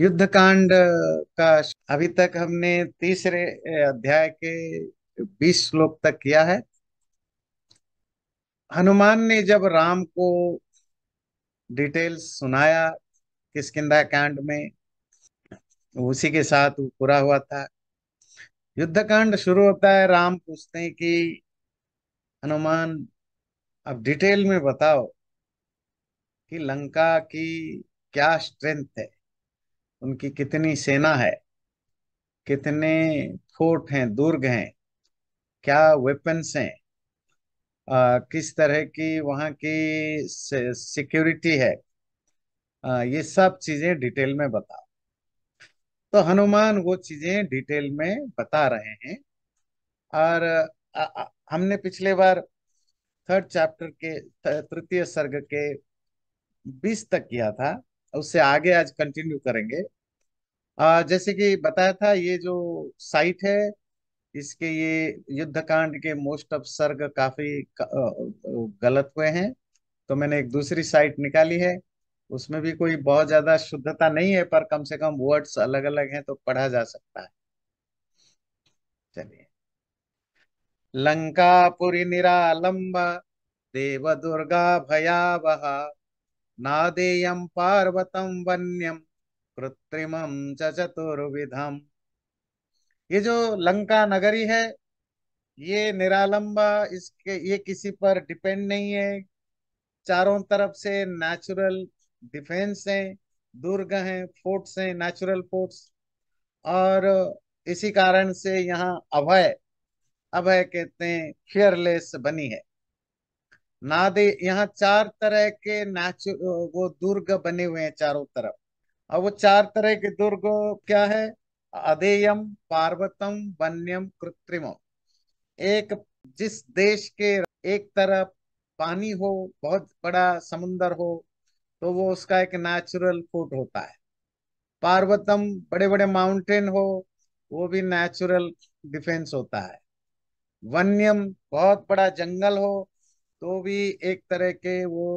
युद्ध कांड का अभी तक हमने तीसरे अध्याय के बीस श्लोक तक किया है हनुमान ने जब राम को डिटेल्स सुनाया किसकिदा कांड में उसी के साथ वो पूरा हुआ था युद्ध कांड शुरू होता है राम पूछते हैं कि हनुमान अब डिटेल में बताओ कि लंका की क्या स्ट्रेंथ है उनकी कितनी सेना है कितने फोर्ट हैं दुर्ग हैं क्या वेपन्स हैं आ, किस तरह की वहाँ की सिक्योरिटी है आ, ये सब चीजें डिटेल में बता तो हनुमान वो चीजें डिटेल में बता रहे हैं और आ, आ, हमने पिछले बार थर्ड चैप्टर के तृतीय सर्ग के बीस तक किया था उससे आगे आज कंटिन्यू करेंगे आ, जैसे कि बताया था ये जो साइट है इसके ये युद्धकांड के मोस्ट ऑफ सर्ग काफी गलत हुए हैं तो मैंने एक दूसरी साइट निकाली है उसमें भी कोई बहुत ज्यादा शुद्धता नहीं है पर कम से कम वर्ड्स अलग अलग हैं तो पढ़ा जा सकता है चलिए लंकापुरी निरालंब देव दुर्गा भयावहा नादेय पार्वतं वन्यम कृत्रिम च चतुर्विधम ये जो लंका नगरी है ये निरालंबा इसके ये किसी पर डिपेंड नहीं है चारों तरफ से नेचुरल डिफेंस है दुर्ग हैं फोर्ट्स हैं नेचुरल फोर्ट्स और इसी कारण से यहाँ अभय अभय कहते हैं फियरलेस बनी है नादे यहाँ चार तरह के नेचुर वो दुर्ग बने हुए हैं चारों तरफ अब वो चार तरह के दुर्ग क्या है अधेयम पार्वतम वन्यम कृत्रिम एक जिस देश के एक तरफ पानी हो बहुत बड़ा समुन्दर हो तो वो उसका एक नेचुरल फोर्ट होता है पार्वतम बड़े बड़े माउंटेन हो वो भी नेचुरल डिफेंस होता है वन्यम बहुत बड़ा जंगल हो तो भी एक तरह के वो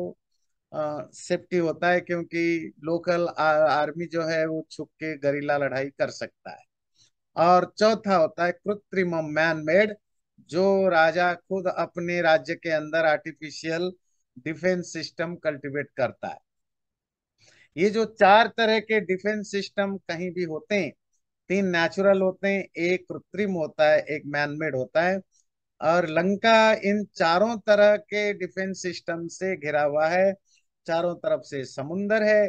सेफ्टी होता है क्योंकि लोकल आर्मी जो है वो छुप के गरीला लड़ाई कर सकता है और चौथा होता है कृत्रिम मैन मेड जो राजा खुद अपने राज्य के अंदर आर्टिफिशियल डिफेंस सिस्टम कल्टीवेट करता है ये जो चार तरह के डिफेंस सिस्टम कहीं भी होते हैं तीन नेचुरल होते हैं एक कृत्रिम होता है एक मैनमेड होता है और लंका इन चारों तरह के डिफेंस सिस्टम से घिरा हुआ है चारों तरफ से समुन्दर है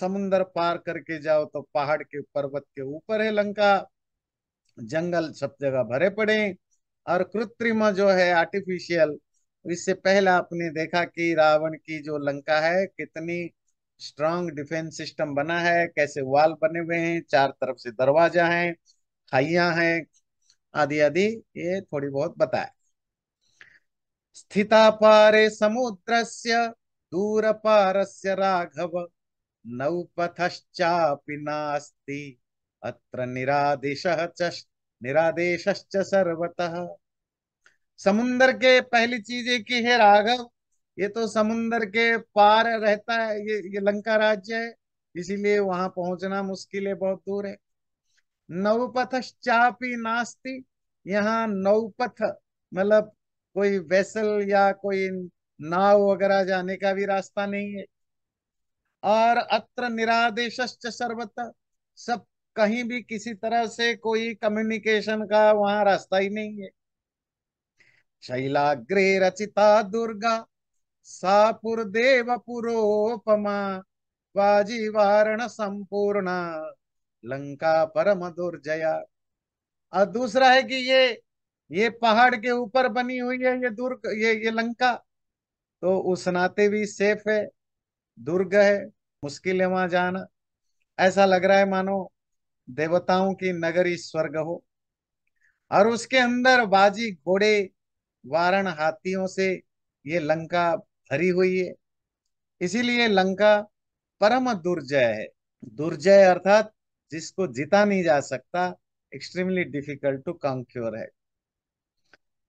समुन्दर पार करके जाओ तो पहाड़ के पर्वत के ऊपर है लंका जंगल सब जगह भरे पड़े और कृत्रिम जो है आर्टिफिशियल इससे पहले आपने देखा कि रावण की जो लंका है कितनी स्ट्रांग डिफेंस सिस्टम बना है कैसे वाल बने हुए हैं चार तरफ से दरवाजा है खाइया है आदि आदि ये थोड़ी बहुत बताए स्थिता पारे समुद्र से दूर से राघव नौपथश्चापि नास्ति अत्र सर्वतः समुन्दर के पहली चीज एक ही है राघव ये तो समुन्दर के पार रहता है ये ये लंका राज्य है इसीलिए वहां पहुंचना मुश्किल है बहुत दूर है नवपथश्चापी नास्ति यहाँ नौपथ मतलब कोई वेसल या कोई नाव वगैरह जाने का भी रास्ता नहीं है और अत्र निरादेश सर्वतः सब कहीं भी किसी तरह से कोई कम्युनिकेशन का वहां रास्ता ही नहीं है शैलाग्रे रचिता दुर्गा सापुर देव पुरोपमा वाजी वारण संपूर्णा लंका परम दुर्जया और दूसरा है कि ये ये पहाड़ के ऊपर बनी हुई है ये दुर्ग ये ये लंका तो उस नाते भी सेफ है दुर्ग है मुश्किल है वहां जाना ऐसा लग रहा है मानो देवताओं की नगरी स्वर्ग हो और उसके अंदर बाजी घोड़े वारण हाथियों से ये लंका भरी हुई है इसीलिए लंका परम दुर्जय है दुर्जय अर्थात जिसको जीता नहीं जा सकता एक्सट्रीमली डिफिकल्ट टू कंक्योर है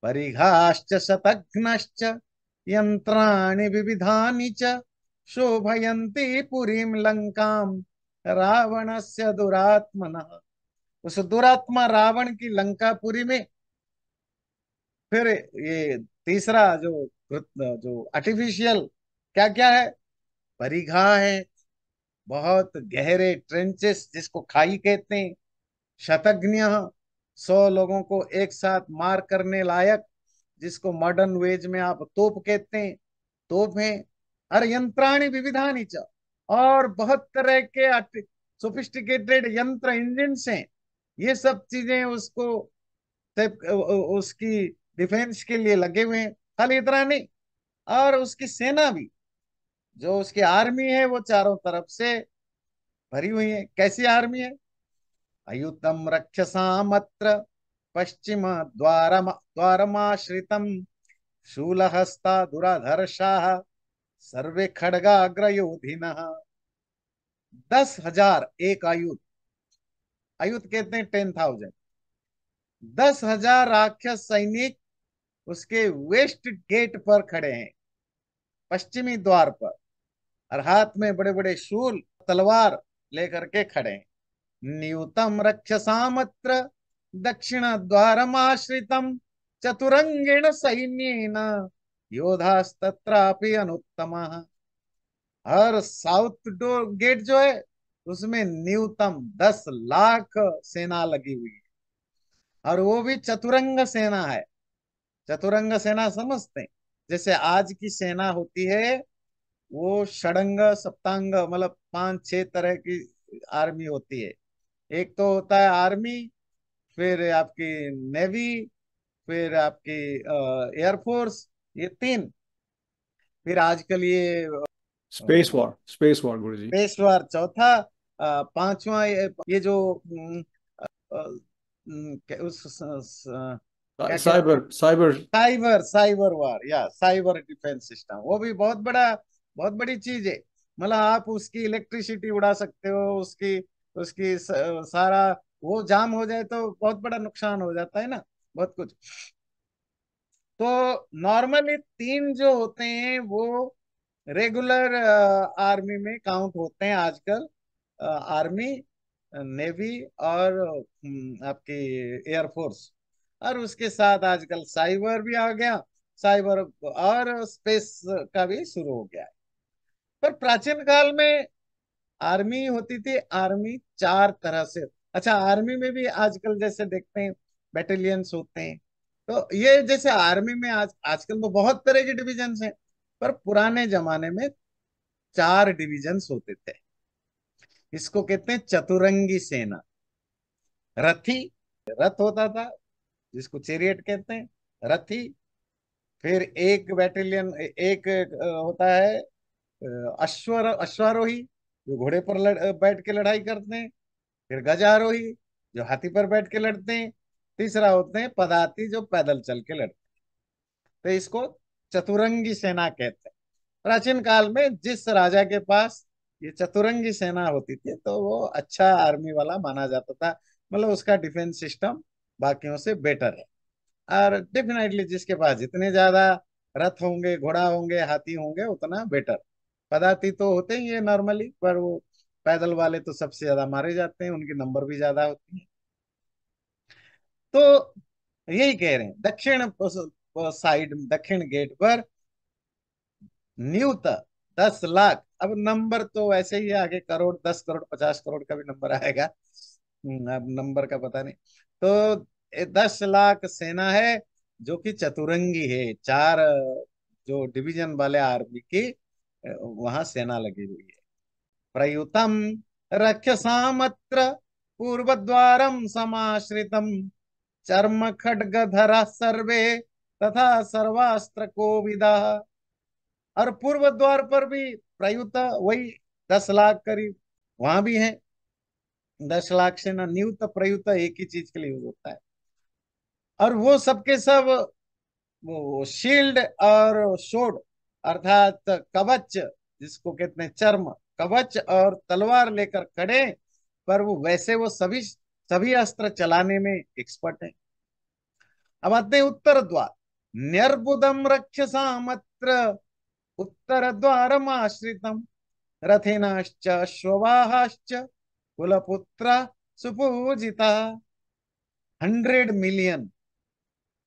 परिघाश्च शतघ्न यंत्राणी विविधा च शोभयन्ति पुरीम लंकाम रावणस्य दुरात्मनः उस दुरात्मा रावण की लंकापुरी में फिर ये तीसरा जो जो आर्टिफिशियल क्या क्या है परिघा है बहुत गहरे ट्रेंचेस जिसको खाई कहते हैं शतज्ञ सौ लोगों को एक साथ मार करने लायक जिसको मॉडर्न वेज में आप तोप कहते हैं तोप है हर यंत्राणी विविधानी च और बहुत तरह के सोफिस्टिकेटेड यंत्र इंजिन हैं ये सब चीजें उसको उसकी डिफेंस के लिए लगे हुए हैं खाली इतना नहीं और उसकी सेना भी जो उसकी आर्मी है वो चारों तरफ से भरी हुई है कैसी आर्मी है अयुतम रक्षसामत्र पश्चिम द्वारम द्वारमाश्रितम शूलहस्ता शाह सर्वे खड़गा अग्रयोधिन दस हजार एक आयुध आयुध कहते हैं टेन थाउजेंड दस हजार राक्षस सैनिक उसके वेस्ट गेट पर खड़े हैं पश्चिमी द्वार पर और हाथ में बड़े बड़े शूल तलवार लेकर के खड़े न्यूतम रक्षसामत्र दक्षिण द्वार आश्रितम चतुरंगेण सैन्य योधास्तत्रापि अनुत्तम हर साउथ डोर गेट जो है उसमें न्यूनतम दस लाख सेना लगी हुई है और वो भी चतुरंग सेना है चतुरंग सेना समझते हैं जैसे आज की सेना होती है वो षडंग सप्तांग मतलब पांच छह तरह की आर्मी होती है एक तो होता है आर्मी फिर आपकी नेवी फिर आपकी एयरफोर्स ये तीन फिर आजकल ये स्पेस वॉर स्पेस वॉर गुरुजी स्पेस वॉर चौथा पांचवा ये, ये जो आ, आ, उस cyber cyber cyber cyber war या साइबर डिफेंस सिस्टम वो भी बहुत बड़ा बहुत बड़ी चीज है मतलब आप उसकी इलेक्ट्रिसिटी उड़ा सकते हो उसकी उसकी सारा वो जाम हो जाए तो बहुत बड़ा नुकसान हो जाता है ना बहुत कुछ तो नॉर्मली तीन जो होते हैं वो रेगुलर आर्मी में काउंट होते हैं आजकल आर्मी नेवी और आपकी एयरफोर्स और उसके साथ आजकल साइबर भी आ गया साइबर और स्पेस का भी शुरू हो गया है पर प्राचीन काल में आर्मी होती थी आर्मी चार तरह से अच्छा आर्मी में भी आजकल जैसे देखते हैं बैटेलियंस होते हैं तो ये जैसे आर्मी में आज आजकल तो बहुत तरह के डिविजन हैं पर पुराने जमाने में चार डिविजन होते थे इसको कहते हैं चतुरंगी सेना रथी रथ होता था जिसको चेरियट कहते हैं रथी फिर एक बैटेलियन एक होता है अश्वर अश्वारोही जो घोड़े पर लड़, बैठ के लड़ाई करते हैं फिर गजारोही जो हाथी पर बैठ के लड़ते हैं तीसरा होते हैं पदाती जो पैदल चल के लड़ते हैं तो इसको चतुरंगी सेना कहते हैं प्राचीन काल में जिस राजा के पास ये चतुरंगी सेना होती थी तो वो अच्छा आर्मी वाला माना जाता था मतलब उसका डिफेंस सिस्टम बाकियों से बेटर है और डेफिनेटली जिसके पास जितने ज्यादा रथ होंगे घोड़ा होंगे हाथी होंगे उतना बेटर पदाती तो होते ही है नॉर्मली पर वो पैदल वाले तो सबसे ज्यादा मारे जाते हैं उनके नंबर भी ज्यादा होती है तो यही कह रहे हैं दक्षिण साइड दक्षिण गेट पर न्यूत दस लाख अब नंबर तो वैसे ही आगे करोड़ दस करोड़ पचास करोड़ का भी नंबर आएगा हम्म, अब नंबर का पता नहीं तो दस लाख सेना है जो कि चतुरंगी है चार जो डिवीजन वाले आर्मी की वहां सेना लगी हुई है प्रयुतम रक्षसामत्र पूर्व द्वार समाश्रितम चर्म खड्गधरा सर्वे तथा सर्वास्त्र विदा और पूर्व द्वार पर भी प्रयुत वही दस लाख करीब वहां भी है दस लाख से ना नियुक्त प्रयुत एक ही चीज के लिए यूज होता है और वो सबके सब वो शील्ड और शोड अर्थात कवच जिसको कहते हैं चर्म कवच और तलवार लेकर खड़े पर वो वैसे वो सभी सभी अस्त्र चलाने में एक्सपर्ट है अब आते हैं उत्तर द्वार निर्बुदम रक्षसामत्र उत्तर द्वार आश्रितम रथिनाश्च श्रवाहाश्च कुलपुत्र सुपूजिता हंड्रेड मिलियन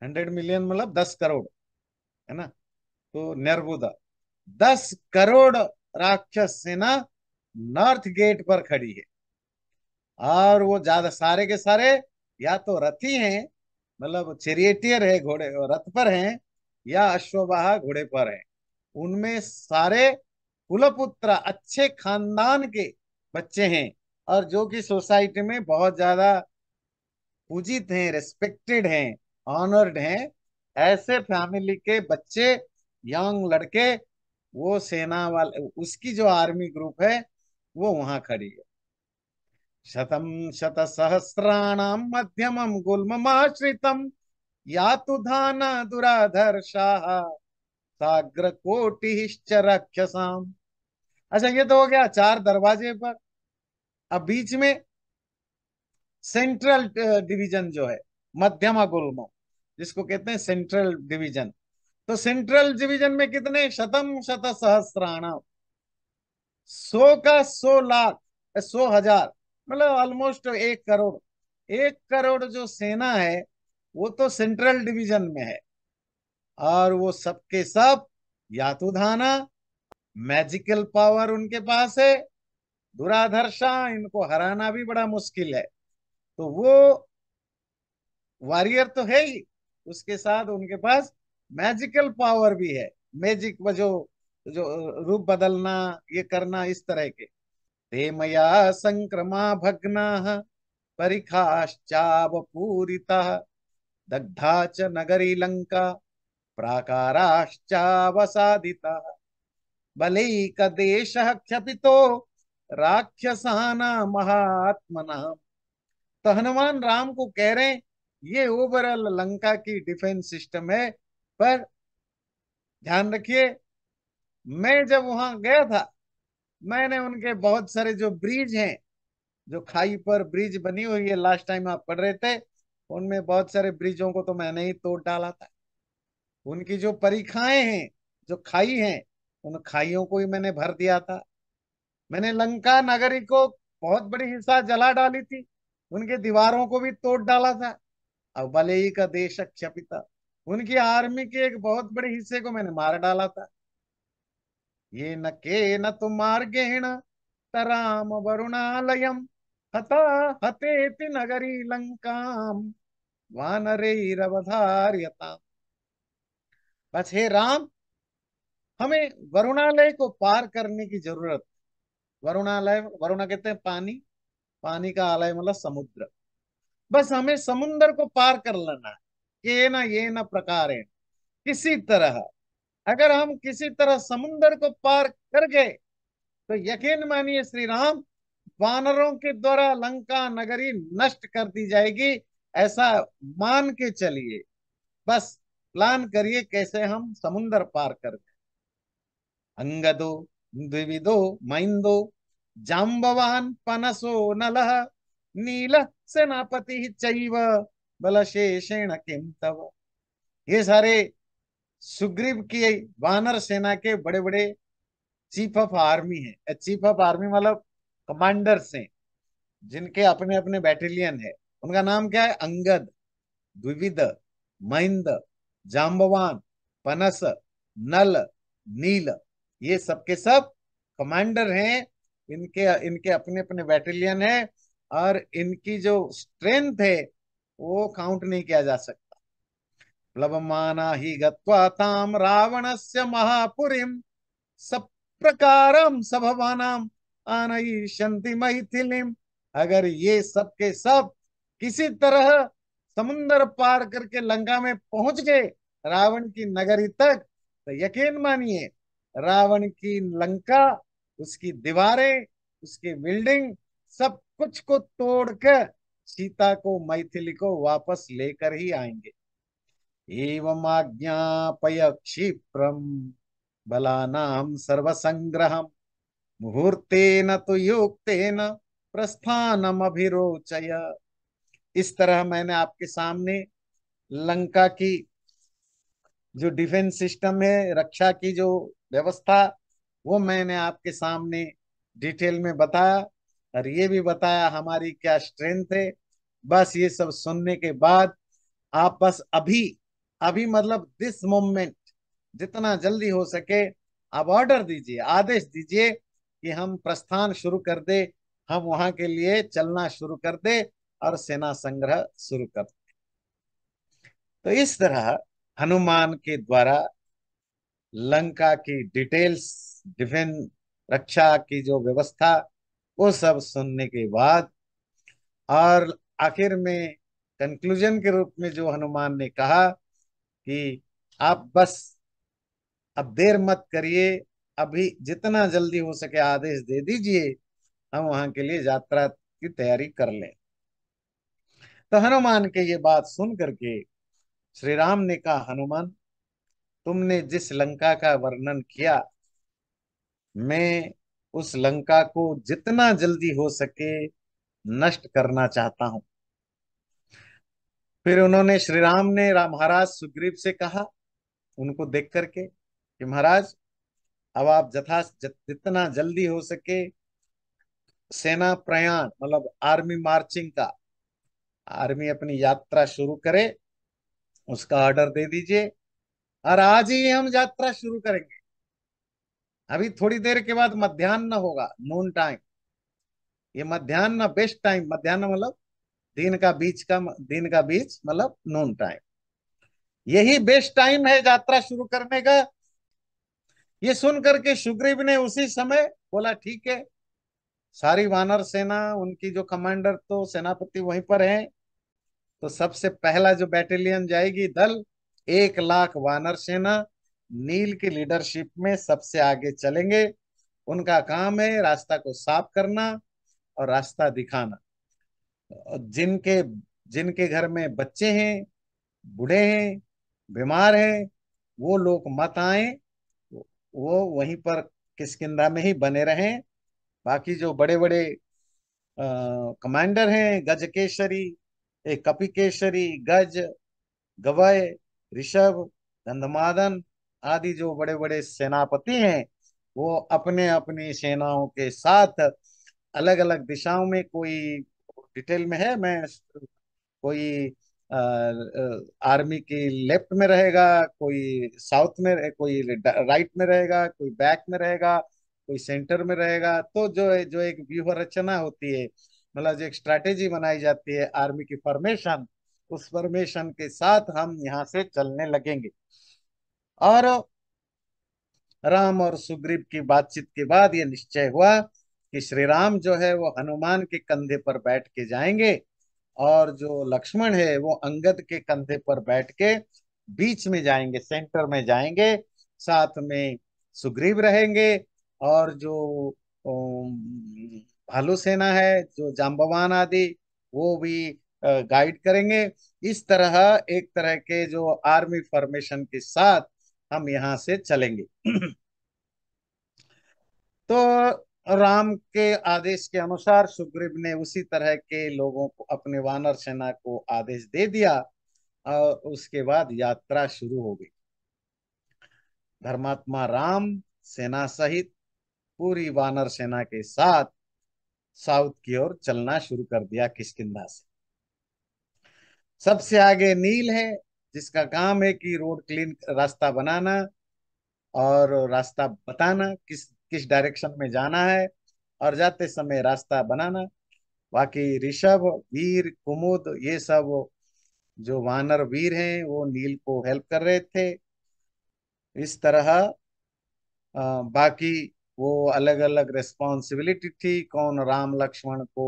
हंड्रेड मिलियन मतलब दस करोड़ है ना तो नर्बुद दस करोड़ राक्षस सेना नॉर्थ गेट पर खड़ी है और वो ज्यादा सारे के सारे या तो रथी हैं मतलब चेरिएटियर है घोड़े रथ पर हैं या अश्ववाह घोड़े पर हैं उनमें सारे कुलपुत्र अच्छे खानदान के बच्चे हैं और जो कि सोसाइटी में बहुत ज्यादा पूजित हैं रेस्पेक्टेड हैं ऑनर्ड हैं ऐसे फैमिली के बच्चे यंग लड़के वो सेना वाले उसकी जो आर्मी ग्रुप है वो वहां खड़ी है शतम शत सहस्राणाम मध्यम गुलम या तो धाना दुराधर शाह साग्र कोटिश्च अच्छा ये तो हो गया चार दरवाजे पर अब बीच में सेंट्रल डिवीजन जो है मध्यमा गुलमो जिसको कहते हैं सेंट्रल डिवीजन तो सेंट्रल डिवीजन में कितने शतम शत सहस्राणव सौ का सो लाख सो हजार मतलब ऑलमोस्ट एक करोड़ एक करोड़ जो सेना है वो तो सेंट्रल डिवीजन में है और वो सबके सब यातुधाना मैजिकल पावर उनके पास है दुराधर्शा इनको हराना भी बड़ा मुश्किल है तो वो वॉरियर तो है ही उसके साथ उनके पास मैजिकल पावर भी है मैजिक वो जो जो रूप बदलना ये करना इस तरह के ते मया संक्रमा परिखाश्चाव परिखाश्चावपूरिता दग्धा च नगरी लंका प्राकाराश्चावसादिता का देश क्षपितो राक्षसाना महात्मना तो हनुमान राम को कह रहे हैं ये ओवरऑल लंका की डिफेंस सिस्टम है पर ध्यान रखिए मैं जब वहां गया था मैंने उनके बहुत सारे जो ब्रिज हैं जो खाई पर ब्रिज बनी हुई है लास्ट टाइम आप पढ़ रहे थे उनमें बहुत सारे ब्रिजों को तो मैंने ही तोड़ डाला था उनकी जो परीक्षाएं हैं जो खाई हैं उन खाइयों को ही मैंने भर दिया था मैंने लंका नगरी को बहुत बड़ी हिस्सा जला डाली थी उनके दीवारों को भी तोड़ डाला था अब भले ही का देश अक्षपिता उनकी आर्मी के एक बहुत बड़े हिस्से को मैंने मार डाला था ये न के न तुम गे तराम वरुणालयम हता हते नगरी लंकाम रवधार्यता बस हे राम हमें वरुणालय को पार करने की जरूरत वरुणालय वरुणा कहते हैं पानी पानी का आलय मतलब समुद्र बस हमें समुद्र को पार कर लेना है येन येन प्रकारेण किसी तरह अगर हम किसी तरह समुन्दर को पार कर गए तो यकीन मानिए श्री राम वानरों के द्वारा लंका नगरी नष्ट कर दी जाएगी ऐसा मान के चलिए बस प्लान करिए कैसे हम समुन्दर पार कर गए अंगदो द्विविदो मैंदो जाम्बवान पनसो नलह नील सेनापति चैव बलशेषण किम तब ये सारे सुग्रीव की वानर सेना के बड़े बड़े चीफ ऑफ आर्मी है चीफ ऑफ आर्मी मतलब कमांडर्स हैं जिनके अपने अपने बैटेलियन है उनका नाम क्या है अंगद द्विविद महिंद जाम्बवान पनस नल नील ये सबके सब कमांडर हैं इनके इनके अपने अपने बैटेलियन है और इनकी जो स्ट्रेंथ है वो काउंट नहीं किया जा सकता प्लवमाना ही गाम रावण से महापुरी सब प्रकार सभवानाम आनयिष्यन्ति मैथिलीम अगर ये सब के सब किसी तरह समुन्दर पार करके लंका में पहुंच गए रावण की नगरी तक तो यकीन मानिए रावण की लंका उसकी दीवारें उसकी बिल्डिंग सब कुछ को तोड़कर सीता को मैथिली को वापस लेकर ही आएंगे एवं आज्ञापय क्षिप्रम बलानाम सर्वसंग्रह न तो युक्तेन प्रस्थानम अभिरोचय इस तरह मैंने आपके सामने लंका की जो डिफेंस सिस्टम है रक्षा की जो व्यवस्था वो मैंने आपके सामने डिटेल में बताया और ये भी बताया हमारी क्या स्ट्रेंथ है बस ये सब सुनने के बाद आप बस अभी अभी मतलब दिस मोमेंट जितना जल्दी हो सके आप ऑर्डर दीजिए आदेश दीजिए कि हम प्रस्थान शुरू कर दे हम वहां के लिए चलना शुरू कर दे और सेना संग्रह शुरू कर दे तो इस तरह हनुमान के द्वारा लंका की डिटेल्स डिफेंस रक्षा की जो व्यवस्था वो सब सुनने के बाद और आखिर में कंक्लूजन के रूप में जो हनुमान ने कहा कि आप बस अब देर मत करिए अभी जितना जल्दी हो सके आदेश दे दीजिए हम वहां के लिए यात्रा की तैयारी कर लें तो हनुमान के ये बात सुन करके श्री राम ने कहा हनुमान तुमने जिस लंका का वर्णन किया मैं उस लंका को जितना जल्दी हो सके नष्ट करना चाहता हूं फिर उन्होंने श्री राम ने महाराज सुग्रीव से कहा उनको देख करके कि महाराज अब आप जथा जितना जल्दी हो सके सेना प्रयाण मतलब आर्मी मार्चिंग का आर्मी अपनी यात्रा शुरू करे उसका ऑर्डर दे दीजिए और आज ही हम यात्रा शुरू करेंगे अभी थोड़ी देर के बाद मध्यान्ह होगा नून टाइम ये मध्यान्ह बेस्ट टाइम मध्यान्ह मतलब दिन का बीच का दिन का बीच मतलब नून टाइम यही बेस्ट टाइम है यात्रा शुरू करने का ये सुन करके सुग्रीव ने उसी समय बोला ठीक है सारी वानर सेना उनकी जो कमांडर तो सेनापति वहीं पर हैं तो सबसे पहला जो बैटेलियन जाएगी दल एक लाख वानर सेना नील की लीडरशिप में सबसे आगे चलेंगे उनका काम है रास्ता को साफ करना और रास्ता दिखाना जिनके जिनके घर में बच्चे हैं बूढ़े हैं बीमार हैं वो लोग मत आए वो वहीं पर किसकिंदा में ही बने रहें बाकी जो बड़े बड़े कमांडर हैं गज केसरी कपिकेशरी गज गवय ऋषभ गंधमादन आदि जो बड़े बड़े सेनापति हैं वो अपने अपनी सेनाओं के साथ अलग अलग दिशाओं में कोई डिटेल में है मैं कोई आर्मी की लेफ्ट में रहेगा कोई साउथ में कोई राइट में रहेगा कोई बैक में रहेगा कोई सेंटर में रहेगा तो जो जो एक व्यूह रचना होती है मतलब जो एक स्ट्रैटेजी बनाई जाती है आर्मी की फॉर्मेशन उस फॉर्मेशन के साथ हम यहाँ से चलने लगेंगे और राम और सुग्रीव की बातचीत के बाद यह निश्चय हुआ कि श्री राम जो है वो हनुमान के कंधे पर बैठ के जाएंगे और जो लक्ष्मण है वो अंगद के कंधे पर बैठ के बीच में जाएंगे सेंटर में जाएंगे साथ में सुग्रीव रहेंगे और जो भालू सेना है जो जाम्बवान आदि वो भी गाइड करेंगे इस तरह एक तरह के जो आर्मी फॉर्मेशन के साथ हम यहां से चलेंगे तो राम के आदेश के अनुसार सुग्रीव ने उसी तरह के लोगों को अपने वानर सेना को आदेश दे दिया और उसके बाद यात्रा शुरू हो गई धर्मात्मा राम सेना सहित पूरी वानर सेना के साथ साउथ की ओर चलना शुरू कर दिया किसकिदा से सबसे आगे नील है जिसका काम है कि रोड क्लीन रास्ता बनाना और रास्ता बताना किस किस डायरेक्शन में जाना है और जाते समय रास्ता बनाना बाकी ऋषभ वीर कुमुद ये सब जो वानर वीर हैं वो नील को हेल्प कर रहे थे इस तरह बाकी वो अलग अलग रिस्पॉन्सिबिलिटी थी कौन राम लक्ष्मण को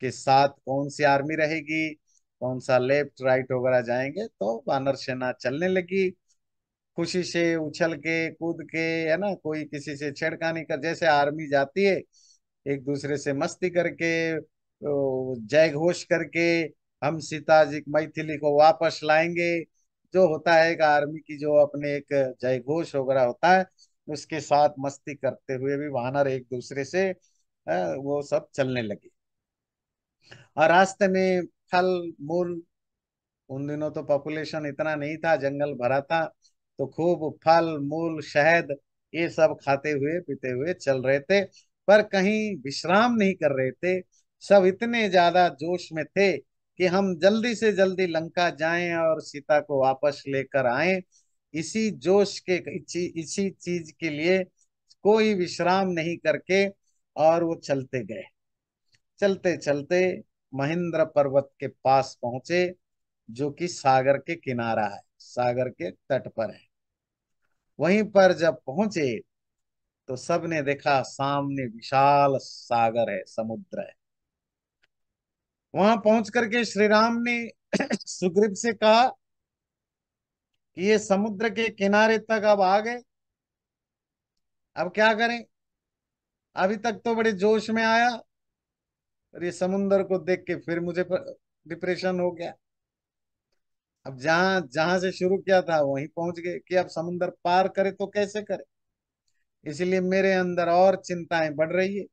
के साथ कौन सी आर्मी रहेगी कौन सा लेफ्ट राइट वगैरह जाएंगे तो वानर सेना चलने लगी खुशी से उछल के कूद के है ना कोई किसी से छेड़खानी कर जैसे आर्मी जाती है एक दूसरे से मस्ती करके तो जय घोष करके हम सीता जी मैथिली को वापस लाएंगे जो होता है एक आर्मी की जो अपने एक जय घोष वगैरह होता है उसके साथ मस्ती करते हुए भी वानर एक दूसरे से वो सब चलने लगे और रास्ते में थल मूल उन दिनों तो पॉपुलेशन इतना नहीं था जंगल भरा था तो खूब फल मूल शहद ये सब खाते हुए पीते हुए चल रहे थे पर कहीं विश्राम नहीं कर रहे थे सब इतने ज्यादा जोश में थे कि हम जल्दी से जल्दी लंका जाएं और सीता को वापस लेकर आए इसी जोश के इसी चीज के लिए कोई विश्राम नहीं करके और वो चलते गए चलते चलते महेंद्र पर्वत के पास पहुंचे जो कि सागर के किनारा है सागर के तट पर है वहीं पर जब पहुंचे तो सबने देखा सामने विशाल सागर है समुद्र है वहां पहुंच करके श्री राम ने सुग्रीव से कहा कि ये समुद्र के किनारे तक अब आ गए अब क्या करें अभी तक तो बड़े जोश में आया ये समुंदर को देख के फिर मुझे डिप्रेशन हो गया अब जहां जहां से शुरू किया था वहीं पहुंच गए कि अब समुंदर पार करे तो कैसे करे इसलिए मेरे अंदर और चिंताएं बढ़ रही है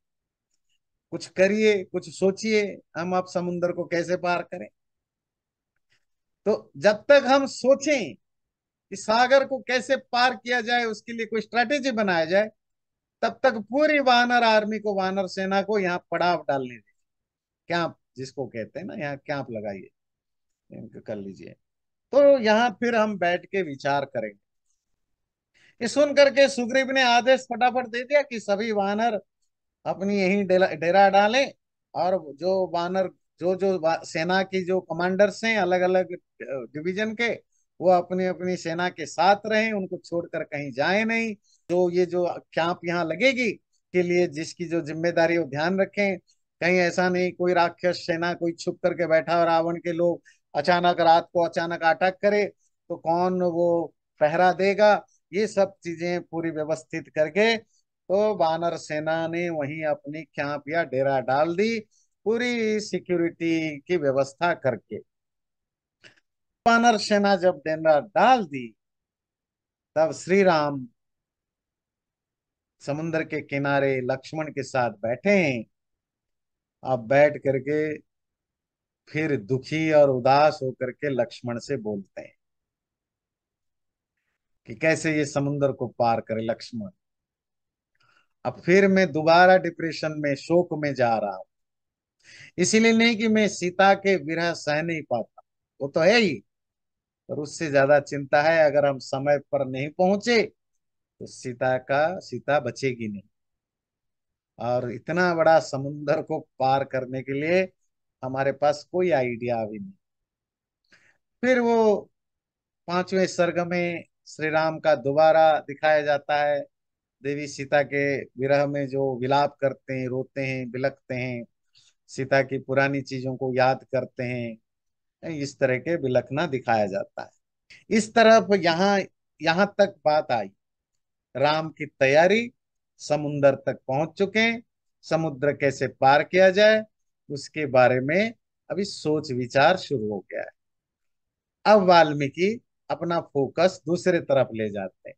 कुछ करिए कुछ सोचिए हम अब समुन्दर को कैसे पार करें तो जब तक हम सोचें कि सागर को कैसे पार किया जाए उसके लिए कोई स्ट्रैटेजी बनाया जाए तब तक पूरी वानर आर्मी को वानर सेना को यहाँ पड़ाव डालने दें क्या जिसको कहते हैं ना यहाँ क्या लगाइए कर लीजिए तो यहाँ फिर हम बैठ के विचार करेंगे ये सुन करके सुग्रीव ने आदेश फटाफट दे दिया कि सभी वानर अपनी यही डेरा डालें और जो वानर जो जो सेना की जो कमांडर्स हैं अलग अलग डिवीजन के वो अपनी अपनी सेना के साथ रहें उनको छोड़कर कहीं जाए नहीं जो ये जो कैंप यहाँ लगेगी के लिए जिसकी जो जिम्मेदारी वो ध्यान रखें कहीं ऐसा नहीं कोई राक्षस सेना कोई छुप करके बैठा रावण के लोग अचानक रात को अचानक अटैक करे तो कौन वो पहरा देगा ये सब चीजें पूरी व्यवस्थित करके तो बानर सेना ने वहीं अपनी क्यांप या डेरा डाल दी पूरी सिक्योरिटी की व्यवस्था करके बानर सेना जब डेरा डाल दी तब श्री राम समुद्र के किनारे लक्ष्मण के साथ बैठे हैं आप बैठ करके फिर दुखी और उदास होकर के लक्ष्मण से बोलते हैं कि कैसे ये समुन्द्र को पार करे लक्ष्मण अब फिर मैं दोबारा डिप्रेशन में शोक में जा रहा हूं इसीलिए नहीं कि मैं सीता के विरह सह नहीं पाता वो तो है ही पर उससे ज्यादा चिंता है अगर हम समय पर नहीं पहुंचे तो सीता का सीता बचेगी नहीं और इतना बड़ा समुन्दर को पार करने के लिए हमारे पास कोई आइडिया भी नहीं फिर वो पांचवें सर्ग में श्री राम का दोबारा दिखाया जाता है देवी सीता के विरह में जो विलाप करते हैं रोते हैं बिलखते हैं सीता की पुरानी चीजों को याद करते हैं इस तरह के बिलखना दिखाया जाता है इस तरफ यहाँ यहाँ तक बात आई राम की तैयारी समुन्दर तक पहुंच चुके हैं समुद्र कैसे पार किया जाए उसके बारे में अभी सोच विचार शुरू हो गया है अब वाल्मीकि अपना फोकस दूसरे तरफ ले जाते हैं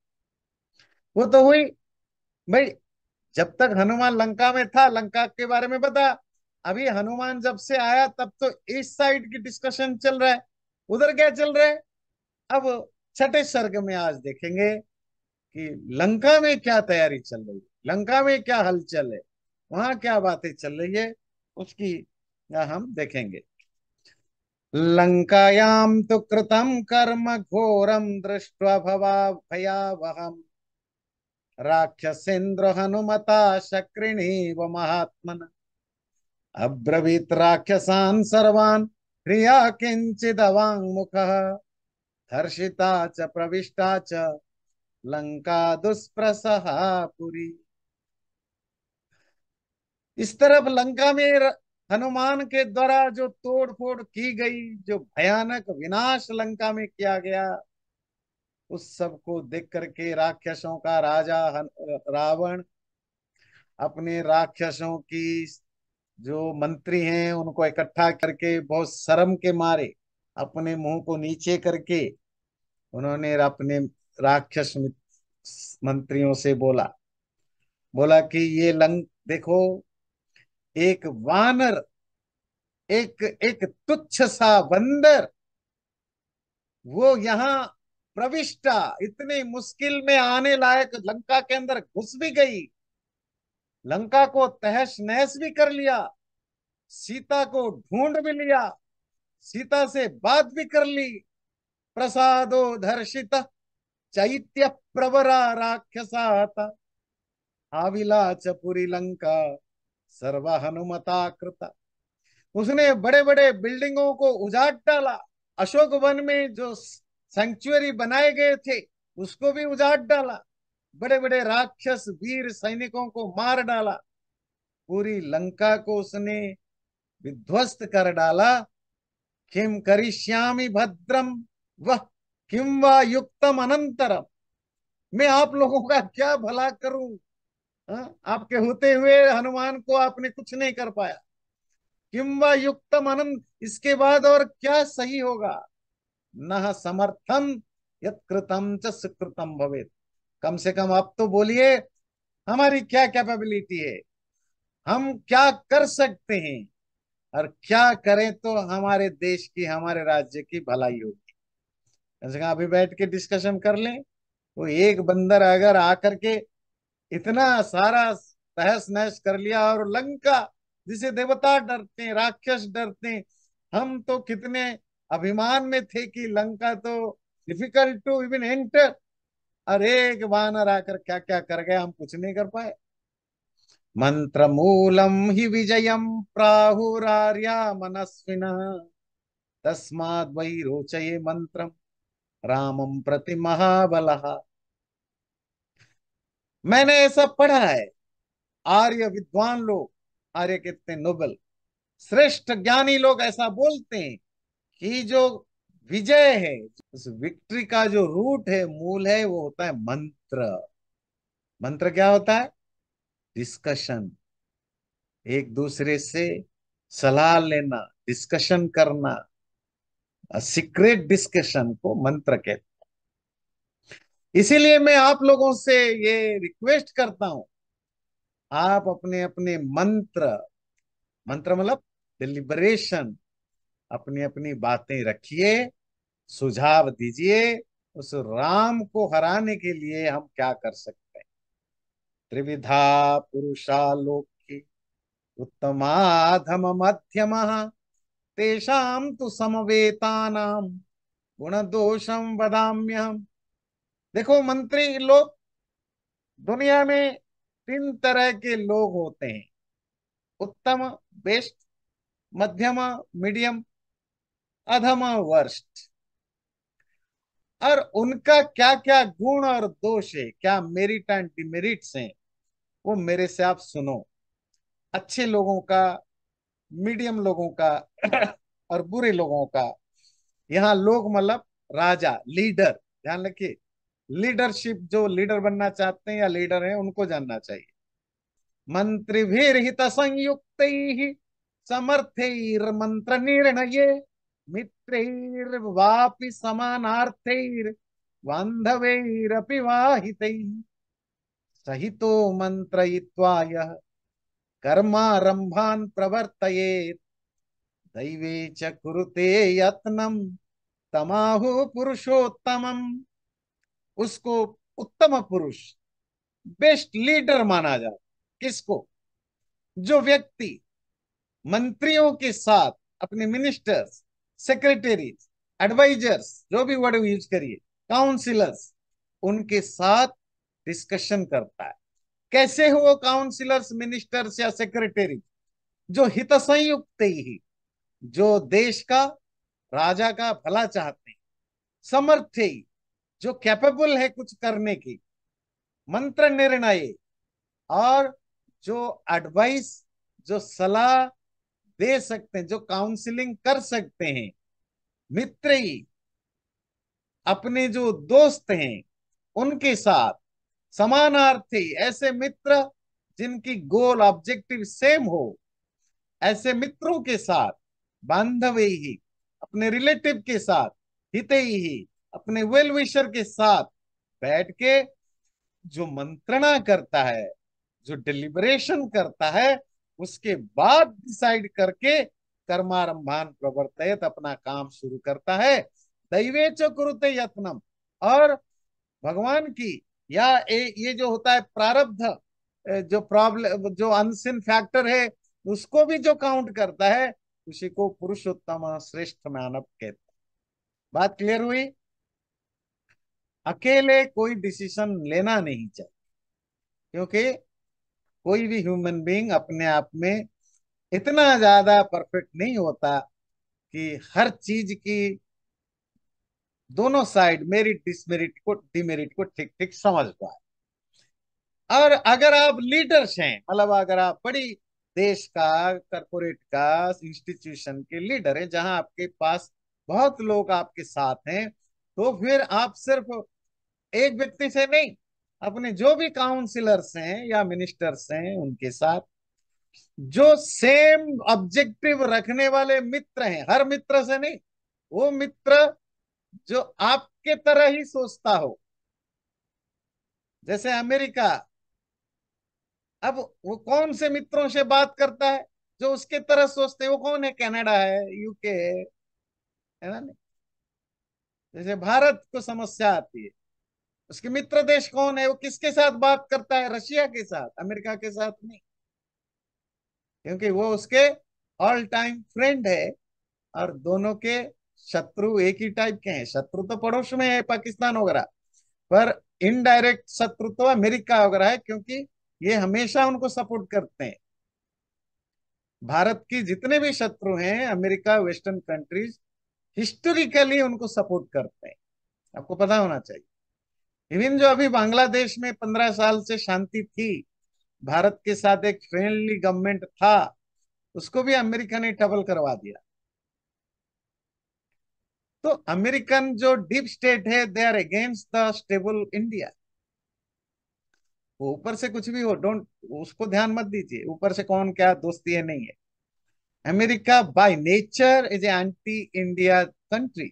वो तो हुई भाई जब तक हनुमान लंका में था लंका के बारे में बता अभी हनुमान जब से आया तब तो इस साइड की डिस्कशन चल रहा है उधर क्या चल रहा है अब छठे स्वर्ग में आज देखेंगे कि लंका में क्या तैयारी चल रही है लंका में क्या हलचल है वहां क्या बातें चल रही है उसकी हम देखेंगे लंकायाम तो कृतम कर्म घोरम दृष्ट भवा भयावहम राक्षसेन्द्र हनुमता शक्रिणी व महात्मन अब्रवीत राक्षसान सर्वान् क्रिया मुख हर्षिता च प्रविष्टा च लंका दुष्प्रसहा पुरी इस तरफ लंका में हनुमान के द्वारा जो तोड़ फोड़ की गई जो भयानक विनाश लंका में किया गया उस सब को देख करके राक्षसों का राजा रावण अपने राक्षसों की जो मंत्री हैं उनको इकट्ठा करके बहुत शर्म के मारे अपने मुंह को नीचे करके उन्होंने अपने राक्षस मंत्रियों से बोला बोला कि ये लंग देखो एक वानर एक एक तुच्छ सा बंदर वो यहां प्रविष्टा इतनी मुश्किल में आने लायक लंका के अंदर घुस भी गई लंका को तहस नहस भी कर लिया सीता को ढूंढ भी लिया सीता से बात भी कर ली प्रसादो धर्षित चैत्य प्रवरा राक्षसा आविला चपुरी लंका सर्वाहनुमता कृत उसने बड़े बड़े बिल्डिंगों को उजाड़ डाला अशोक वन में जो सेंचुरी बनाए गए थे उसको भी उजाड़ डाला बड़े बड़े राक्षस वीर सैनिकों को मार डाला पूरी लंका को उसने विध्वस्त कर डाला किम करिष्यामी भद्रम वह किम व युक्तम अनंतरम मैं आप लोगों का क्या भला करूं हाँ? आपके होते हुए हनुमान को आपने कुछ नहीं कर पाया किम्बा युक्तम अनंत इसके बाद और क्या सही होगा न समर्थम यत्कृतम चुकृतम भवे कम से कम आप तो बोलिए हमारी क्या कैपेबिलिटी है हम क्या कर सकते हैं और क्या करें तो हमारे देश की हमारे राज्य की भलाई होगी कम से कम अभी बैठ के डिस्कशन कर लें तो एक बंदर अगर आकर के इतना सारा तहस नहस कर लिया और लंका जिसे देवता डरते राक्षस डरते हम तो कितने अभिमान में थे कि लंका तो डिफिकल्ट टू इवन एंटर और एक वानर आकर क्या क्या कर गया हम कुछ नहीं कर पाए मंत्र मूलम ही विजयम प्राहुरार्या मनस्विना तस्माद वही रोचये मंत्रम रामम प्रति महाबलहा मैंने ऐसा पढ़ा है आर्य विद्वान लोग आर्य कितने नोबल श्रेष्ठ ज्ञानी लोग ऐसा बोलते हैं कि जो विजय है उस विक्ट्री का जो रूट है मूल है वो होता है मंत्र मंत्र क्या होता है डिस्कशन एक दूसरे से सलाह लेना डिस्कशन करना सीक्रेट डिस्कशन को मंत्र कहते इसीलिए मैं आप लोगों से ये रिक्वेस्ट करता हूं आप अपने अपने मंत्र मंत्र मतलब डिलिबरेशन अपनी अपनी बातें रखिए सुझाव दीजिए उस राम को हराने के लिए हम क्या कर सकते हैं त्रिविधा पुरुषालोक्य उत्तमाधम मध्यम तेषा तो समवेता गुण दोषम वदाम्य हम देखो मंत्री लोग दुनिया में तीन तरह के लोग होते हैं उत्तम बेस्ट मध्यम मीडियम अधम वर्स्ट और उनका क्या क्या गुण और दोष है क्या मेरिट एंड डिमेरिट्स हैं वो मेरे से आप सुनो अच्छे लोगों का मीडियम लोगों का और बुरे लोगों का यहाँ लोग मतलब राजा लीडर ध्यान रखिए लीडरशिप जो लीडर बनना चाहते हैं या लीडर हैं उनको जानना चाहिए मंत्री भीर हित संयुक्त ही समर्थर मंत्र निर्णय मित्र वापी समानार्थैर बांधवित सही तो मंत्रयित्वा यः कर्मारंभान् दैवे च कुरुते तमाहु पुरुषोत्तमम् उसको उत्तम पुरुष बेस्ट लीडर माना जाए किसको जो व्यक्ति मंत्रियों के साथ अपने मिनिस्टर्स सेक्रेटरी एडवाइजर्स जो भी वर्ड यूज करिए काउंसिलर्स उनके साथ डिस्कशन करता है कैसे हो वो काउंसिलर्स मिनिस्टर्स या सेक्रेटरी जो हित संयुक्त ही जो देश का राजा का भला चाहते समर्थ ही जो कैपेबल है कुछ करने की मंत्र निर्णय और जो एडवाइस जो सलाह दे सकते हैं जो काउंसलिंग कर सकते हैं मित्र ही अपने जो दोस्त हैं उनके साथ समानार्थी ऐसे मित्र जिनकी गोल ऑब्जेक्टिव सेम हो ऐसे मित्रों के साथ बांधवे ही अपने रिलेटिव के साथ हित ही अपने वेल विशर के साथ बैठ के जो मंत्रणा करता है जो डिलीबरेशन करता है उसके बाद डिसाइड करके कर्मारंभान प्रवर्तयत अपना काम शुरू करता है दैवे चुते यत्नम और भगवान की या ए, ये जो होता है प्रारब्ध जो प्रॉब्लम जो अनसिन फैक्टर है उसको भी जो काउंट करता है उसी को पुरुषोत्तम श्रेष्ठ मानव कहते बात क्लियर हुई अकेले कोई डिसीजन लेना नहीं चाहिए क्योंकि कोई भी ह्यूमन बीइंग अपने आप में इतना ज्यादा परफेक्ट नहीं होता कि हर चीज की दोनों साइड मेरिट डिसमेरिट को डिमेरिट को ठीक ठीक समझ पाए और अगर आप लीडर्स हैं मतलब अगर आप बड़ी देश का कॉर्पोरेट का इंस्टीट्यूशन के लीडर हैं जहां आपके पास बहुत लोग आपके साथ हैं तो फिर आप सिर्फ एक व्यक्ति से नहीं अपने जो भी काउंसिलर्स हैं या मिनिस्टर्स हैं उनके साथ जो सेम ऑब्जेक्टिव रखने वाले मित्र हैं हर मित्र से नहीं वो मित्र जो आपके तरह ही सोचता हो जैसे अमेरिका अब वो कौन से मित्रों से बात करता है जो उसके तरह सोचते हैं वो कौन है कनाडा है यूके है ना ना जैसे भारत को समस्या आती है उसके मित्र देश कौन है वो किसके साथ बात करता है रशिया के साथ अमेरिका के साथ नहीं क्योंकि वो उसके ऑल टाइम फ्रेंड है और दोनों के शत्रु एक ही टाइप के हैं शत्रु तो पड़ोस में है पाकिस्तान वगैरह पर इनडायरेक्ट शत्रु तो अमेरिका वगैरह है क्योंकि ये हमेशा उनको सपोर्ट करते हैं भारत की जितने भी शत्रु हैं अमेरिका वेस्टर्न कंट्रीज हिस्टोरिकली उनको सपोर्ट करते हैं आपको पता होना चाहिए इवन जो अभी बांग्लादेश में पंद्रह साल से शांति थी भारत के साथ एक फ्रेंडली गवर्नमेंट था उसको भी अमेरिका ने टबल करवा दिया तो अमेरिकन जो डीप स्टेट है they are against the stable India वो ऊपर से कुछ भी हो डोंट उसको ध्यान मत दीजिए ऊपर से कौन क्या दोस्ती है नहीं है America by nature is anti India country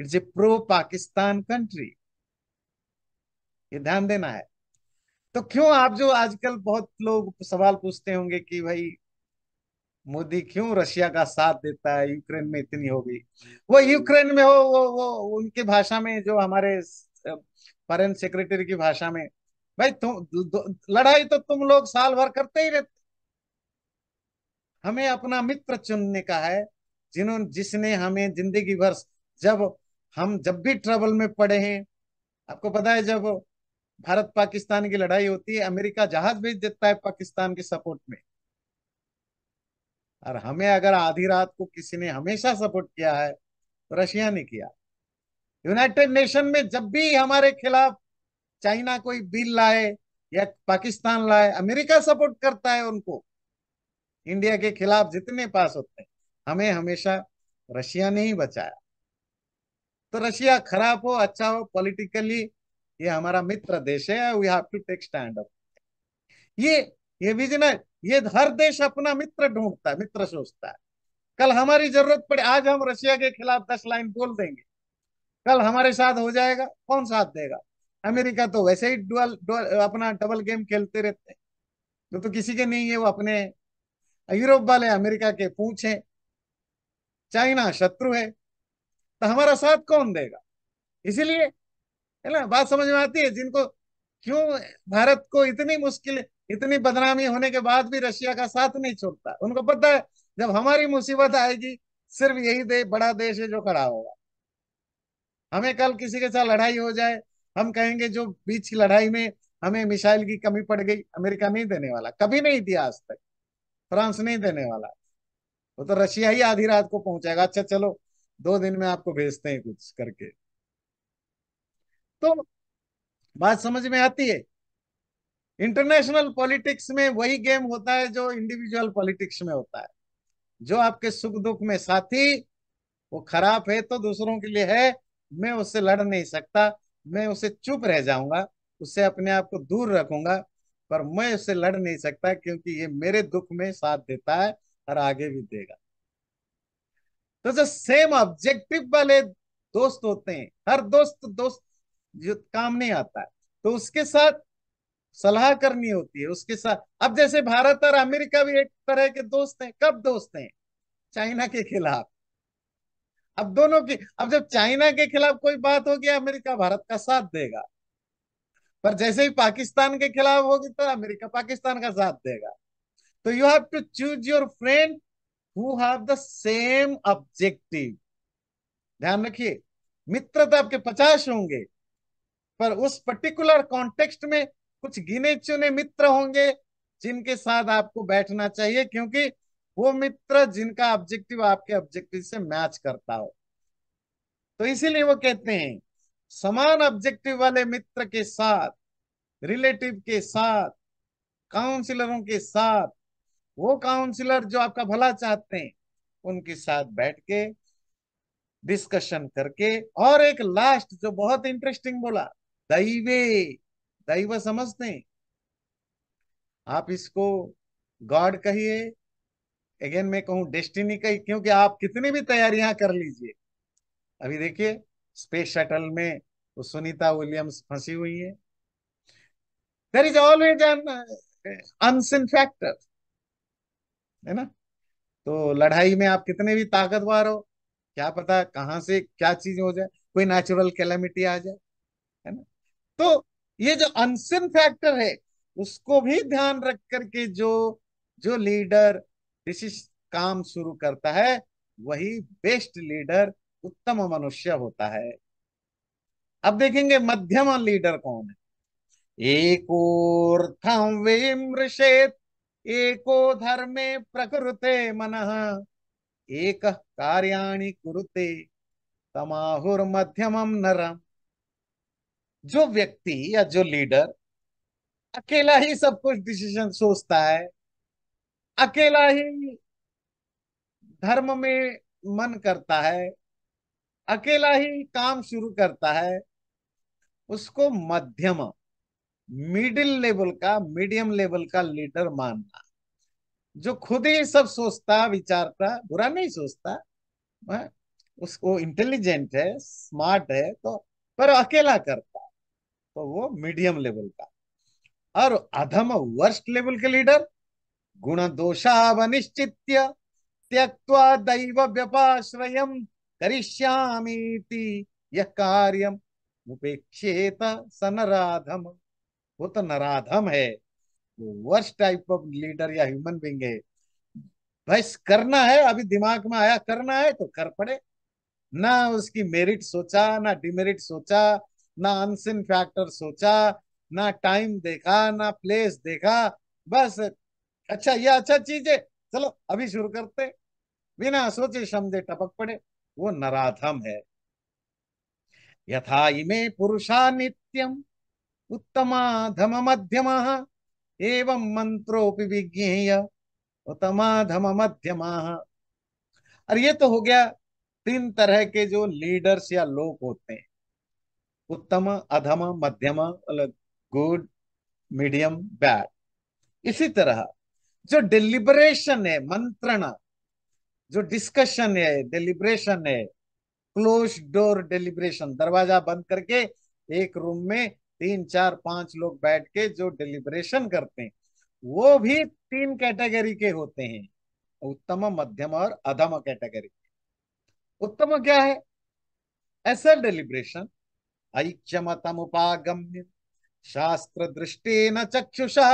it's a pro Pakistan country ये ध्यान देना है तो क्यों आप जो आजकल बहुत लोग सवाल पूछते होंगे कि भाई मोदी क्यों रशिया का साथ देता है यूक्रेन में इतनी हो गई वो यूक्रेन में हो वो वो उनकी भाषा में जो हमारे फॉरन सेक्रेटरी की भाषा में भाई तुम लड़ाई तो तुम लोग साल भर करते ही रहते हमें अपना मित्र चुनने का है जिन्होंने जिसने हमें जिंदगी भर जब हम जब भी ट्रबल में पड़े हैं आपको पता है जब भारत पाकिस्तान की लड़ाई होती है अमेरिका जहाज भेज देता है पाकिस्तान के सपोर्ट में और हमें अगर आधी रात को किसी ने हमेशा सपोर्ट किया है तो रशिया ने किया यूनाइटेड नेशन में जब भी हमारे खिलाफ चाइना कोई बिल लाए या पाकिस्तान लाए अमेरिका सपोर्ट करता है उनको इंडिया के खिलाफ जितने पास होते हैं हमें हमेशा रशिया ने ही बचाया तो रशिया खराब हो अच्छा हो पॉलिटिकली ये हमारा मित्र देश है we have to take stand up ये ये विजन है ये हर देश अपना मित्र ढूंढता है मित्र सोचता है कल हमारी जरूरत पड़े आज हम रशिया के खिलाफ दस लाइन बोल देंगे कल हमारे साथ हो जाएगा कौन साथ देगा अमेरिका तो वैसे ही डुअल, अपना डबल गेम खेलते रहते हैं तो, तो किसी के नहीं है वो अपने यूरोप वाले अमेरिका के पूछ है चाइना शत्रु है तो हमारा साथ कौन देगा इसीलिए है ना बात समझ में आती है जिनको क्यों भारत को इतनी मुश्किल इतनी बदनामी होने के बाद भी रशिया का साथ नहीं छोड़ता उनको पता है जब हमारी मुसीबत आएगी सिर्फ यही दे बड़ा देश है जो खड़ा होगा हमें कल किसी के साथ लड़ाई हो जाए हम कहेंगे जो बीच की लड़ाई में हमें मिसाइल की कमी पड़ गई अमेरिका नहीं देने वाला कभी नहीं दिया आज तक फ्रांस नहीं देने वाला वो तो रशिया ही आधी रात को पहुंचाएगा अच्छा चलो दो दिन में आपको भेजते हैं कुछ करके तो बात समझ में आती है इंटरनेशनल पॉलिटिक्स में वही गेम होता है जो इंडिविजुअल पॉलिटिक्स में होता है जो आपके सुख दुख में साथी वो खराब है तो दूसरों के लिए है मैं उससे लड़ नहीं सकता मैं उसे चुप रह जाऊंगा उससे अपने आप को दूर रखूंगा पर मैं उससे लड़ नहीं सकता क्योंकि ये मेरे दुख में साथ देता है और आगे भी देगा तो जो सेम ऑब्जेक्टिव वाले दोस्त होते हैं हर दोस्त दोस्त जो काम नहीं आता है तो उसके साथ सलाह करनी होती है उसके साथ अब जैसे भारत और अमेरिका भी एक तरह के दोस्त हैं कब दोस्त हैं चाइना के खिलाफ अब दोनों की अब जब चाइना के खिलाफ कोई बात होगी अमेरिका भारत का साथ देगा पर जैसे ही पाकिस्तान के खिलाफ होगी तो अमेरिका पाकिस्तान का साथ देगा तो you have to choose your friend who have the same objective ध्यान रखिए मित्र तो आपके पचास होंगे पर उस पर्टिकुलर कॉन्टेक्स्ट में कुछ गिने चुने मित्र होंगे जिनके साथ आपको बैठना चाहिए क्योंकि वो मित्र जिनका ऑब्जेक्टिव आपके ऑब्जेक्टिव से मैच करता हो तो इसीलिए वो कहते हैं समान ऑब्जेक्टिव वाले मित्र के साथ रिलेटिव के साथ काउंसिलरों के साथ वो काउंसिलर जो आपका भला चाहते हैं उनके साथ बैठ के डिस्कशन करके और एक लास्ट जो बहुत इंटरेस्टिंग बोला दैवे दैव समझते आप इसको गॉड कहिए अगेन मैं कहूं डेस्टिनी कही क्योंकि आप कितनी भी तैयारियां कर लीजिए अभी देखिए स्पेस शटल में वो सुनीता विलियम्स फंसी हुई है there is always an unseen factor है ना तो लड़ाई में आप कितने भी ताकतवर हो क्या पता कहां से क्या चीज हो जाए कोई नेचुरल कैलेमिटी आ जाए है ना तो ये जो अनसिन फैक्टर है उसको भी ध्यान रख करके जो जो लीडर विशिष्ट काम शुरू करता है वही बेस्ट लीडर उत्तम मनुष्य होता है अब देखेंगे मध्यम लीडर कौन है एक विमृषेत एको धर्मे प्रकृते मन एक कार्याणी कुरुते तमाहुर मध्यमम नरम जो व्यक्ति या जो लीडर अकेला ही सब कुछ डिसीजन सोचता है अकेला ही धर्म में मन करता है अकेला ही काम शुरू करता है उसको मध्यम मिडिल लेवल का मीडियम लेवल का लीडर मानना जो खुद ही सब सोचता विचारता बुरा नहीं सोचता हाँ, उसको इंटेलिजेंट है स्मार्ट है तो पर अकेला करता तो वो मीडियम लेवल का और अधम वर्स्ट लेवल के लीडर गुण दोषावनिश्चित त्यक्वा दैव व्यपाश्रय करिष्यामीति यह कार्यम उपेक्षेत वो तो नराधम है वो वर्स्ट टाइप ऑफ लीडर या ह्यूमन बींग है बस करना है अभी दिमाग में आया करना है तो कर पड़े ना उसकी मेरिट सोचा ना डिमेरिट सोचा ना अनसिन फैक्टर सोचा ना टाइम देखा ना प्लेस देखा बस अच्छा ये अच्छा चीज है चलो अभी शुरू करते बिना सोचे समझे टपक पड़े वो नराधम है यथा इमे पुरुषा नित्यम उत्तमा धम मध्यम एवं मंत्रोपि विज्ञेय उत्तमा धम मध्यम और ये तो हो गया तीन तरह के जो लीडर्स या लोग होते हैं उत्तम अधम मध्यम गुड मीडियम बैड इसी तरह जो डिलिबरेशन है मंत्रणा जो डिस्कशन है डिलिबरेशन है क्लोज डोर डिलिबरेशन दरवाजा बंद करके एक रूम में तीन चार पांच लोग बैठ के जो डिलिबरेशन करते हैं वो भी तीन कैटेगरी के होते हैं उत्तम मध्यम और अधम कैटेगरी उत्तम क्या है ऐसा डिलिबरेशन ऐक्षमतमुपागम्य दृष्टेन चक्षुषा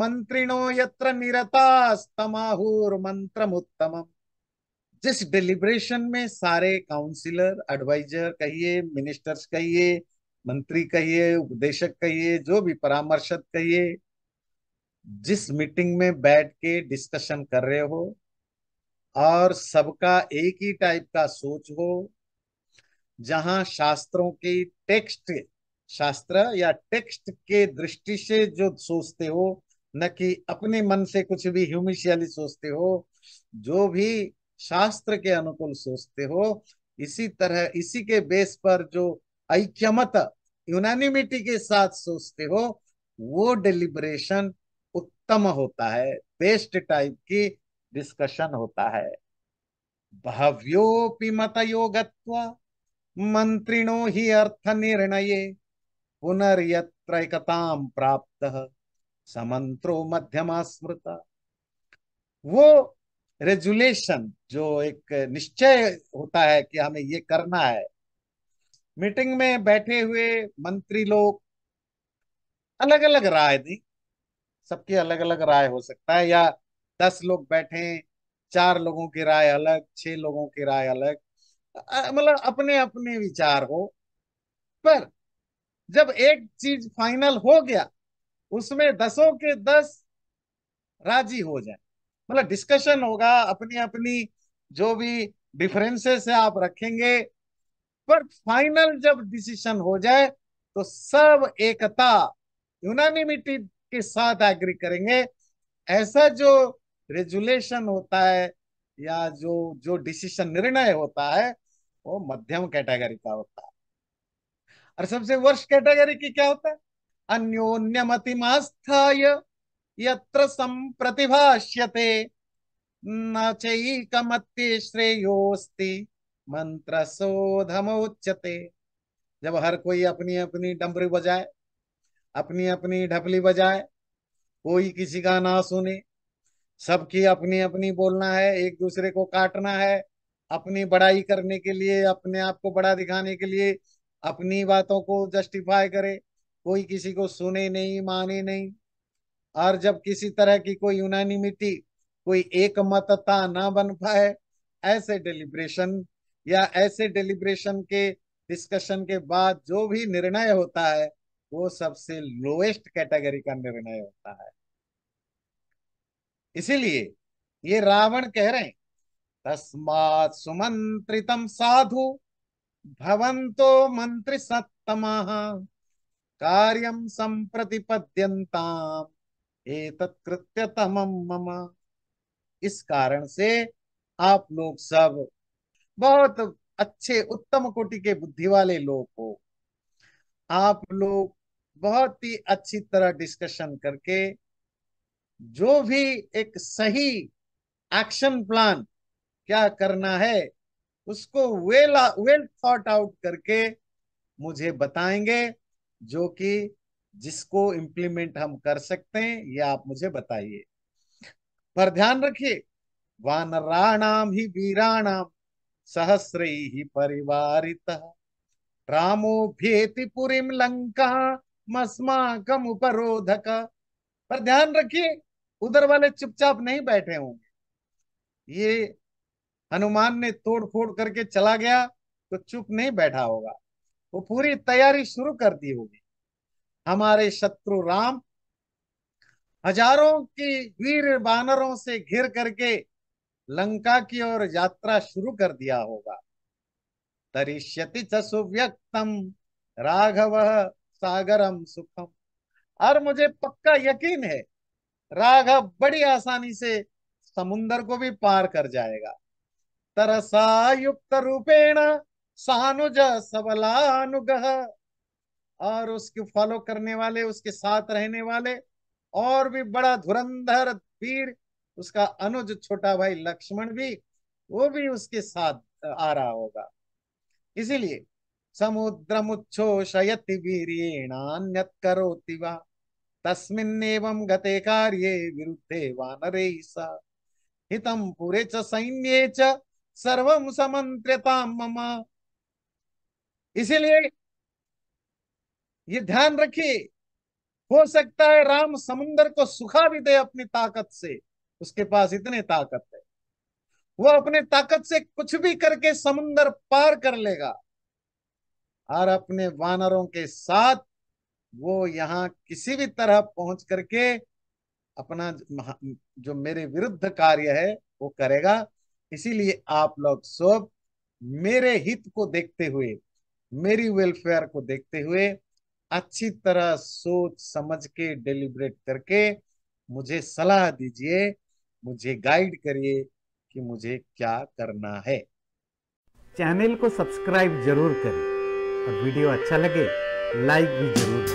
मंत्रिणो यत्र निरतास्तमाहुर्मंत्रमुत्तमम् जिस डिलिब्रेशन में सारे काउंसिलर एडवाइजर कहिए मिनिस्टर्स कहिए मंत्री कहिए उपदेशक कहिए जो भी परामर्शक कहिए जिस मीटिंग में बैठ के डिस्कशन कर रहे हो और सबका एक ही टाइप का सोच हो जहां शास्त्रों की टेक्स्ट शास्त्र या टेक्स्ट के दृष्टि से जो सोचते हो न कि अपने मन से कुछ भी ह्यूमिशियली सोचते हो जो भी शास्त्र के अनुकूल सोचते हो इसी तरह इसी के बेस पर जो ऐक्यमत यूनानिमिटी के साथ सोचते हो वो डिलिबरेशन उत्तम होता है बेस्ट टाइप की डिस्कशन होता है भव्योपि मत योग मंत्रिणो ही अर्थ निर्णय पुनर्यत्रता प्राप्त समंत्रो मध्यमा स्मृता वो रेजुलेशन जो एक निश्चय होता है कि हमें ये करना है मीटिंग में बैठे हुए मंत्री लोग अलग अलग राय दी सबकी अलग अलग राय हो सकता है या दस लोग बैठे चार लोगों की राय अलग छह लोगों की राय अलग मतलब अपने अपने विचार हो पर जब एक चीज फाइनल हो गया उसमें दसों के दस राजी हो जाए मतलब डिस्कशन होगा अपनी अपनी जो भी डिफरेंसेस है आप रखेंगे पर फाइनल जब डिसीजन हो जाए तो सब एकता यूनानिमिटी के साथ एग्री करेंगे ऐसा जो रेजुलेशन होता है या जो जो डिसीजन निर्णय होता है वो मध्यम कैटेगरी का होता है और सबसे वर्ष कैटेगरी की क्या होता है अन्योन्य यत्र संप्रतिभाष्यते न चैकमत्य श्रेयोस्ति मंत्र शोधमोच्यते जब हर कोई अपनी अपनी डमरी बजाए अपनी अपनी ढपली बजाए कोई किसी का ना सुने सबकी अपनी अपनी बोलना है एक दूसरे को काटना है अपनी बड़ाई करने के लिए अपने आप को बड़ा दिखाने के लिए अपनी बातों को जस्टिफाई करे कोई किसी को सुने नहीं माने नहीं और जब किसी तरह की कोई यूनानिमिटी कोई एक मतता ना बन पाए ऐसे डिलीब्रेशन या ऐसे डिलीब्रेशन के डिस्कशन के बाद जो भी निर्णय होता है वो सबसे लोएस्ट कैटेगरी का निर्णय होता है इसीलिए ये रावण कह रहे हैं तस्मात् सुमन्त्रितं साधु भवन्तो मंत्री सत्तम कार्य एतत् मम इस कारण से आप लोग सब बहुत अच्छे उत्तम कोटि के बुद्धि वाले लोग हो आप लोग बहुत ही अच्छी तरह डिस्कशन करके जो भी एक सही एक्शन प्लान क्या करना है उसको वेल वेल थॉट आउट करके मुझे बताएंगे जो कि जिसको इम्प्लीमेंट हम कर सकते हैं ये आप मुझे बताइए पर ध्यान रखिए वानराणाम ही वीराणाम सहस्र ही परिवारित रामो भेति पुरी लंका कम उपरोधक पर ध्यान रखिए उधर वाले चुपचाप नहीं बैठे होंगे ये हनुमान ने तोड़ फोड़ करके चला गया तो चुप नहीं बैठा होगा वो पूरी तैयारी शुरू कर दी होगी हमारे शत्रु राम हजारों की वीर बानरों से घिर करके लंका की ओर यात्रा शुरू कर दिया होगा तरिष्यति च सुव्यक्तम राघव सागरम सुखम और मुझे पक्का यकीन है राघव बड़ी आसानी से समुन्दर को भी पार कर जाएगा तरसायुक्त रूपेण सानुज सबलानुगह और उसके फॉलो करने वाले उसके साथ रहने वाले और भी बड़ा धुरंधर वीर उसका अनुज छोटा भाई लक्ष्मण भी वो भी उसके साथ आ रहा होगा इसीलिए समुद्र मुच्छोषयति वीरेणान्यत करोति वा एवं गते कार्ये विरुद्धे वानरे सा हितम पुरे च सैन्ये च सर्व समन्त्रता मम इसीलिए ये ध्यान रखिए हो सकता है राम समुंदर को सुखा भी दे अपनी ताकत से उसके पास इतने ताकत है वो अपने ताकत से कुछ भी करके समुंदर पार कर लेगा और अपने वानरों के साथ वो यहाँ किसी भी तरह पहुंच करके अपना जो मेरे विरुद्ध कार्य है वो करेगा इसीलिए आप लोग सब मेरे हित को देखते हुए मेरी वेलफेयर को देखते हुए अच्छी तरह सोच समझ के डिलीबरेट करके मुझे सलाह दीजिए मुझे गाइड करिए कि मुझे क्या करना है चैनल को सब्सक्राइब जरूर करें और वीडियो अच्छा लगे लाइक भी जरूर करें